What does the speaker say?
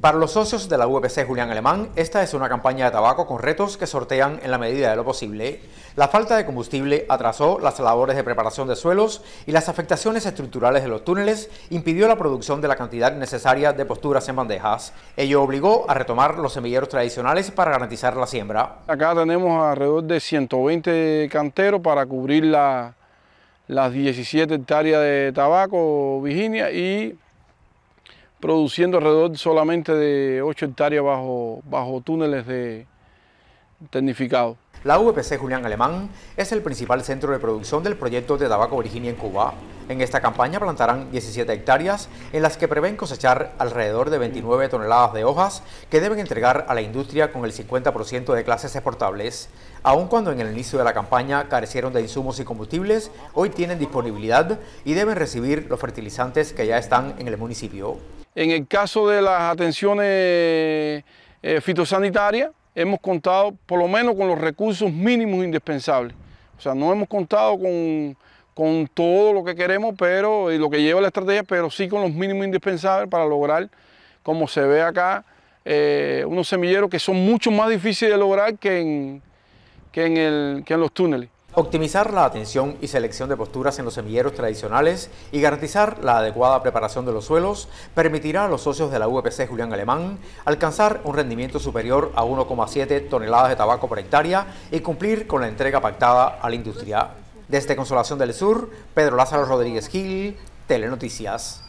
Para los socios de la VPC Julián Alemán, esta es una campaña de tabaco con retos que sortean en la medida de lo posible. La falta de combustible atrasó las labores de preparación de suelos y las afectaciones estructurales de los túneles impidió la producción de la cantidad necesaria de posturas en bandejas. Ello obligó a retomar los semilleros tradicionales para garantizar la siembra. Acá tenemos alrededor de 120 canteros para cubrir las 17 hectáreas de tabaco Virginia y produciendo alrededor solamente de 8 hectáreas bajo, bajo túneles de tecnificado. La VPC Julián Alemán es el principal centro de producción del proyecto de tabaco Virginia en Cuba. En esta campaña plantarán 17 hectáreas en las que prevén cosechar alrededor de 29 toneladas de hojas que deben entregar a la industria con el 50% de clases exportables. Aun cuando en el inicio de la campaña carecieron de insumos y combustibles, hoy tienen disponibilidad y deben recibir los fertilizantes que ya están en el municipio. En el caso de las atenciones eh, fitosanitarias, hemos contado por lo menos con los recursos mínimos indispensables. O sea, no hemos contado con, todo lo que queremos pero, y lo que lleva la estrategia, pero sí con los mínimos indispensables para lograr, como se ve acá, eh, unos semilleros que son mucho más difíciles de lograr que en, el, que en los túneles optimizar la atención y selección de posturas en los semilleros tradicionales y garantizar la adecuada preparación de los suelos permitirá a los socios de la UPC Julián Alemán alcanzar un rendimiento superior a 1,7 toneladas de tabaco por hectárea y cumplir con la entrega pactada a la industria. Desde Consolación del Sur, Pedro Lázaro Rodríguez Gil, Telenoticias.